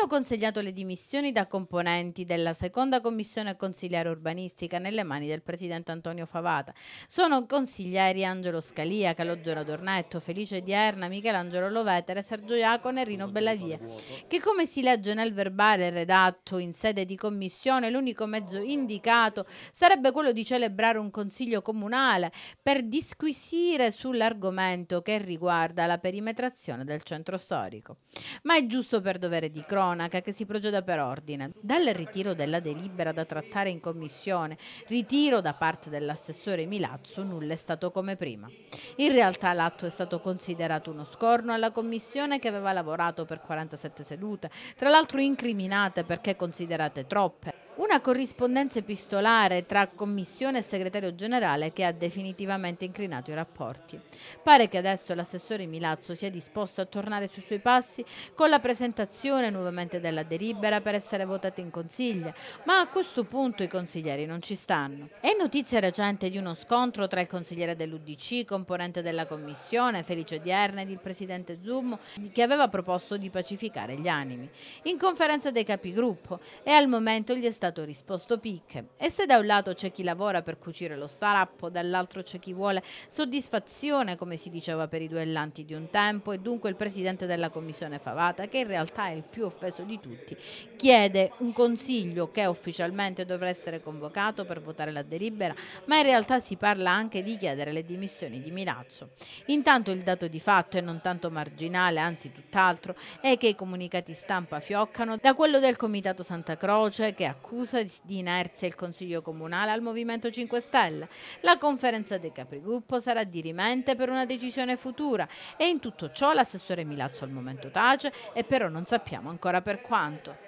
hanno consegnato le dimissioni da componenti della seconda commissione consigliare urbanistica nelle mani del presidente Antonio Favata. Sono consiglieri Angelo Scalia, Calogero Adornetto, Felice Dierna, Michelangelo Lovetere, Sergio Iacone e Rino Bellavia, che come si legge nel verbale redatto in sede di commissione, l'unico mezzo indicato sarebbe quello di celebrare un consiglio comunale per disquisire sull'argomento che riguarda la perimetrazione del centro storico. Ma è giusto per dovere di cronaca cronaca che si procede per ordine. Dal ritiro della delibera da trattare in commissione, ritiro da parte dell'assessore Milazzo, nulla è stato come prima. In realtà l'atto è stato considerato uno scorno alla commissione che aveva lavorato per 47 sedute, tra l'altro incriminate perché considerate troppe una corrispondenza epistolare tra Commissione e Segretario Generale che ha definitivamente incrinato i rapporti. Pare che adesso l'assessore Milazzo sia disposto a tornare sui suoi passi con la presentazione nuovamente della delibera per essere votata in Consiglio, ma a questo punto i consiglieri non ci stanno. È notizia recente di uno scontro tra il consigliere dell'Udc, componente della Commissione, Felice Dierne ed il Presidente Zummo, che aveva proposto di pacificare gli animi. In conferenza dei capigruppo e al momento gli è stato risposto Picche. E se da un lato c'è chi lavora per cucire lo starappo, dall'altro c'è chi vuole soddisfazione, come si diceva per i duellanti di un tempo, e dunque il presidente della commissione Favata, che in realtà è il più offeso di tutti, chiede un consiglio che ufficialmente dovrà essere convocato per votare la delibera, ma in realtà si parla anche di chiedere le dimissioni di Milazzo. Intanto il dato di fatto, e non tanto marginale, anzi tutt'altro, è che i comunicati stampa fioccano da quello del Comitato Santa Croce che accusa causa di inerzia il Consiglio Comunale al Movimento 5 Stelle. La conferenza dei Capigruppo sarà dirimente per una decisione futura e in tutto ciò l'assessore Milazzo al momento tace e però non sappiamo ancora per quanto.